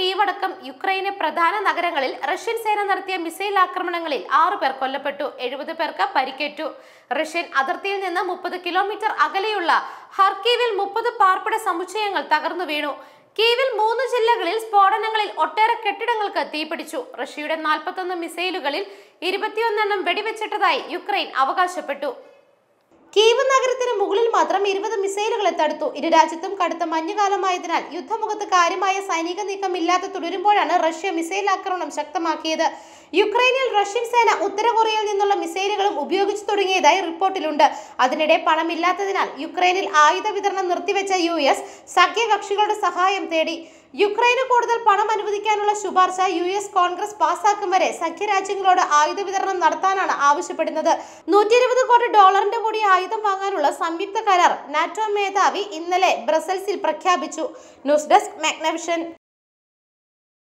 കീവടക്കം യുക്രൈനെ പ്രധാന നഗരങ്ങളിൽ റഷ്യൻ സേന നടത്തിയ മിസൈൽ ആക്രമണങ്ങളിൽ ആറു പേർ കൊല്ലപ്പെട്ടു എഴുപത് പേർക്ക് പരിക്കേറ്റു റഷ്യൻ അതിർത്തിയിൽ നിന്ന് മുപ്പത് കിലോമീറ്റർ അകലെയുള്ള ഹർക്കീവിൽ മുപ്പത് പാർപ്പിട സമുച്ചയങ്ങൾ തകർന്നു വീണു കീവിൽ മൂന്ന് ജില്ലകളിൽ സ്ഫോടനങ്ങളിൽ ഒട്ടേറെ കെട്ടിടങ്ങൾക്ക് തീപിടിച്ചു റഷ്യയുടെ നാൽപ്പത്തൊന്ന് മിസൈലുകളിൽ ഇരുപത്തിയൊന്നെണ്ണം വെടിവെച്ചിട്ടതായി യുക്രൈൻ അവകാശപ്പെട്ടു കീവ് നഗരത്തിന് മുകളിൽ മാത്രം ഇരുപത് മിസൈലുകളെ തടുത്തു ഇരു രാജ്യത്തും കടുത്ത മഞ്ഞുകാലമായതിനാൽ യുദ്ധമുഖത്ത് കാര്യമായ സൈനിക നീക്കം നീക്കമില്ലാതെ തുടരുമ്പോഴാണ് റഷ്യ മിസൈൽ ആക്രമണം ശക്തമാക്കിയത് യുക്രൈനിൽ റഷ്യൻ സേന ഉത്തര കൊറിയയിൽ നിന്നുള്ള മിസൈലുകൾ ഉപയോഗിച്ചു തുടങ്ങിയതായി റിപ്പോർട്ടിലുണ്ട് അതിനിടെ പണമില്ലാത്തതിനാൽ യുക്രൈനിൽ ആയുധ വിതരണം നിർത്തിവെച്ച യു എസ് സഖ്യകക്ഷികളുടെ സഹായം തേടി യുക്രൈന് കൂടുതൽ പണം അനുവദിക്കാനുള്ള ശുപാർശ യു എസ് കോൺഗ്രസ് പാസാക്കും വരെ സഖ്യരാജ്യങ്ങളോട് ആയുധ വിതരണം നടത്താനാണ് ആവശ്യപ്പെടുന്നത് നൂറ്റി ഇരുപത് കോടി ഡോളറിന്റെ കൂടി ആയുധം വാങ്ങാനുള്ള സംയുക്ത കരാർ നാറ്റോ മേധാവി ഇന്നലെ ബ്രസൽസിൽ പ്രഖ്യാപിച്ചു ന്യൂസ് ഡെസ്ക് മാഗ്നവിഷൻ